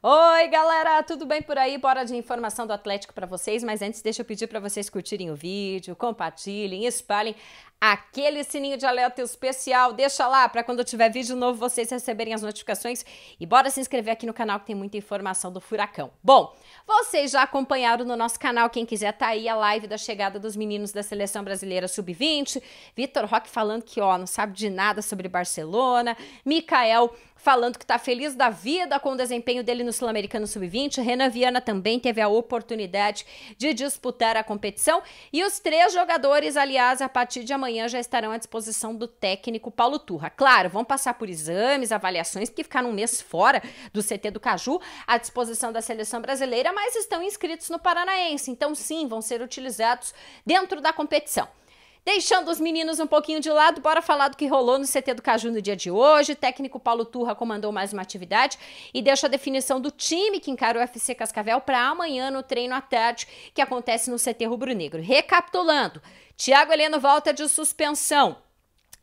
Oi, galera, tudo bem por aí? Bora de informação do Atlético para vocês, mas antes deixa eu pedir para vocês curtirem o vídeo, compartilhem, espalhem aquele sininho de alerta especial, deixa lá para quando tiver vídeo novo vocês receberem as notificações e bora se inscrever aqui no canal que tem muita informação do furacão. Bom, vocês já acompanharam no nosso canal, quem quiser tá aí a live da chegada dos meninos da seleção brasileira sub-20, Vitor Roque falando que ó, não sabe de nada sobre Barcelona, Mikael falando que está feliz da vida com o desempenho dele no Sul-Americano Sub-20. Renan Viana também teve a oportunidade de disputar a competição. E os três jogadores, aliás, a partir de amanhã já estarão à disposição do técnico Paulo Turra. Claro, vão passar por exames, avaliações, porque ficaram um mês fora do CT do Caju, à disposição da seleção brasileira, mas estão inscritos no Paranaense. Então, sim, vão ser utilizados dentro da competição. Deixando os meninos um pouquinho de lado, bora falar do que rolou no CT do Caju no dia de hoje. O técnico Paulo Turra comandou mais uma atividade e deixa a definição do time que encara o FC Cascavel para amanhã no treino à tarde, que acontece no CT Rubro Negro. Recapitulando, Thiago Heleno volta de suspensão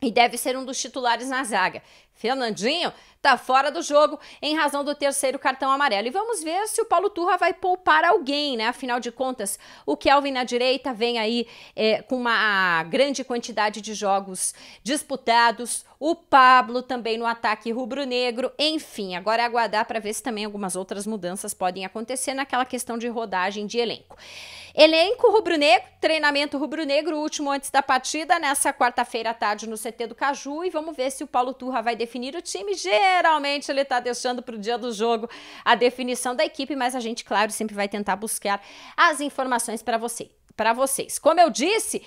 e deve ser um dos titulares na zaga. Fernandinho está fora do jogo em razão do terceiro cartão amarelo. E vamos ver se o Paulo Turra vai poupar alguém, né? Afinal de contas, o Kelvin na direita vem aí é, com uma grande quantidade de jogos disputados. O Pablo também no ataque rubro-negro. Enfim, agora é aguardar para ver se também algumas outras mudanças podem acontecer naquela questão de rodagem de elenco. Elenco rubro-negro, treinamento rubro-negro, último antes da partida, nessa quarta-feira à tarde no CT do Caju. E vamos ver se o Paulo Turra vai definir o time. Geralmente ele está deixando para o dia do jogo a definição da equipe, mas a gente, claro, sempre vai tentar buscar as informações para você, para vocês. Como eu disse.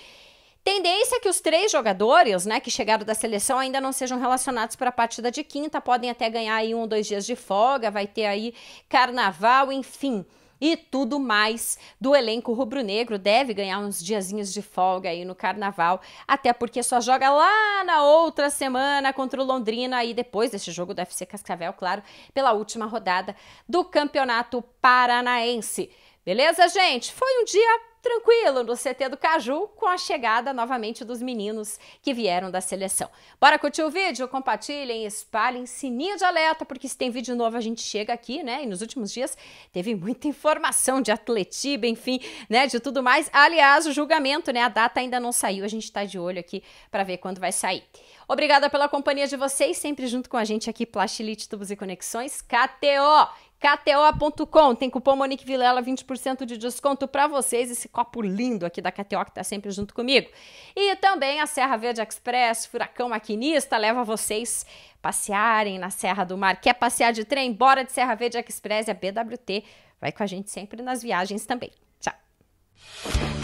Tendência é que os três jogadores, né, que chegaram da seleção ainda não sejam relacionados para a partida de quinta, podem até ganhar aí um, dois dias de folga, vai ter aí carnaval, enfim e tudo mais do elenco rubro-negro. Deve ganhar uns diazinhos de folga aí no carnaval, até porque só joga lá na outra semana contra o Londrina e depois desse jogo do FC Cascavel, claro, pela última rodada do Campeonato Paranaense. Beleza, gente? Foi um dia tranquilo no CT do Caju com a chegada novamente dos meninos que vieram da seleção. Bora curtir o vídeo? Compartilhem, espalhem, sininho de alerta, porque se tem vídeo novo a gente chega aqui, né? E nos últimos dias teve muita informação de atletiba, enfim, né? De tudo mais. Aliás, o julgamento, né? A data ainda não saiu, a gente tá de olho aqui para ver quando vai sair. Obrigada pela companhia de vocês, sempre junto com a gente aqui, Plastilite, Tubos e Conexões, KTO. KTO.com, tem cupom Monique Vilela, 20% de desconto para vocês, esse copo lindo aqui da KTO que tá sempre junto comigo. E também a Serra Verde Express, Furacão Maquinista, leva vocês passearem na Serra do Mar. Quer passear de trem? Bora de Serra Verde Express é a BWT vai com a gente sempre nas viagens também. Tchau!